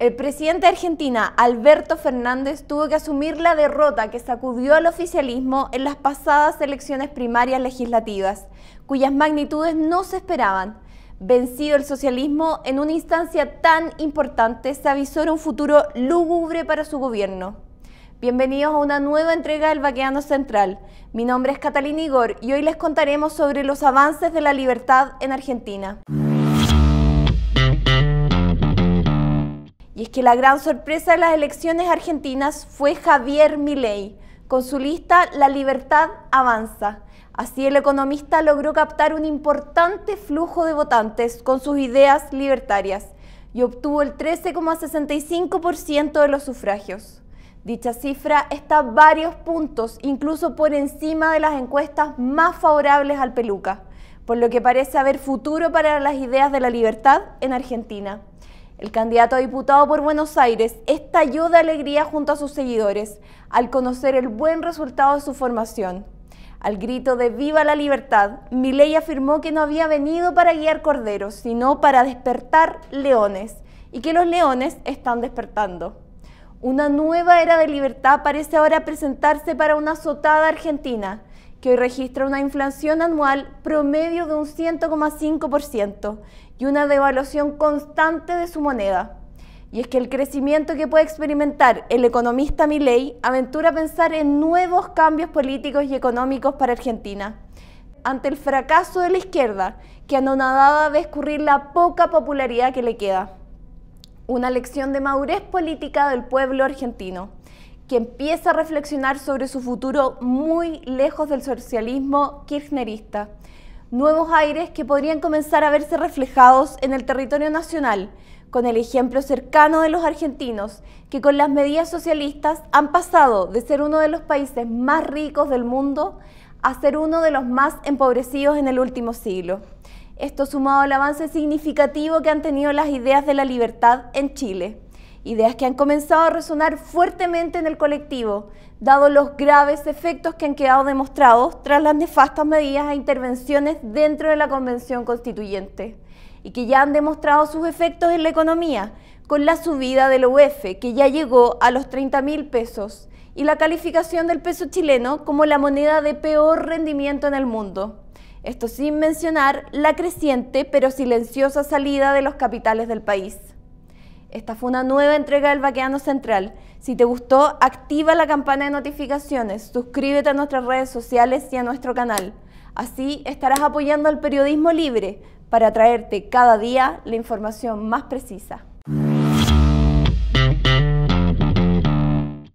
El presidente de Argentina, Alberto Fernández, tuvo que asumir la derrota que sacudió al oficialismo en las pasadas elecciones primarias legislativas, cuyas magnitudes no se esperaban. Vencido el socialismo en una instancia tan importante, se avisó un futuro lúgubre para su gobierno. Bienvenidos a una nueva entrega del Vaqueano Central. Mi nombre es Catalina Igor y hoy les contaremos sobre los avances de la libertad en Argentina. que la gran sorpresa de las elecciones argentinas fue Javier Milei. Con su lista La libertad avanza. Así el economista logró captar un importante flujo de votantes con sus ideas libertarias y obtuvo el 13,65% de los sufragios. Dicha cifra está varios puntos, incluso por encima de las encuestas más favorables al Peluca, por lo que parece haber futuro para las ideas de la libertad en Argentina. El candidato a diputado por Buenos Aires estalló de alegría junto a sus seguidores al conocer el buen resultado de su formación. Al grito de Viva la libertad, Milei afirmó que no había venido para guiar corderos, sino para despertar leones, y que los leones están despertando. Una nueva era de libertad parece ahora presentarse para una azotada Argentina, que hoy registra una inflación anual promedio de un 100,5% y una devaluación constante de su moneda. Y es que el crecimiento que puede experimentar el economista Milley aventura a pensar en nuevos cambios políticos y económicos para Argentina. Ante el fracaso de la izquierda, que anonadada ve escurrir la poca popularidad que le queda una lección de madurez política del pueblo argentino, que empieza a reflexionar sobre su futuro muy lejos del socialismo kirchnerista. Nuevos aires que podrían comenzar a verse reflejados en el territorio nacional, con el ejemplo cercano de los argentinos, que con las medidas socialistas han pasado de ser uno de los países más ricos del mundo a ser uno de los más empobrecidos en el último siglo. Esto sumado al avance significativo que han tenido las ideas de la libertad en Chile, ideas que han comenzado a resonar fuertemente en el colectivo, dado los graves efectos que han quedado demostrados tras las nefastas medidas e intervenciones dentro de la Convención Constituyente, y que ya han demostrado sus efectos en la economía, con la subida del UF, que ya llegó a los 30 mil pesos, y la calificación del peso chileno como la moneda de peor rendimiento en el mundo. Esto sin mencionar la creciente pero silenciosa salida de los capitales del país. Esta fue una nueva entrega del Baqueano Central. Si te gustó, activa la campana de notificaciones, suscríbete a nuestras redes sociales y a nuestro canal. Así estarás apoyando al periodismo libre para traerte cada día la información más precisa.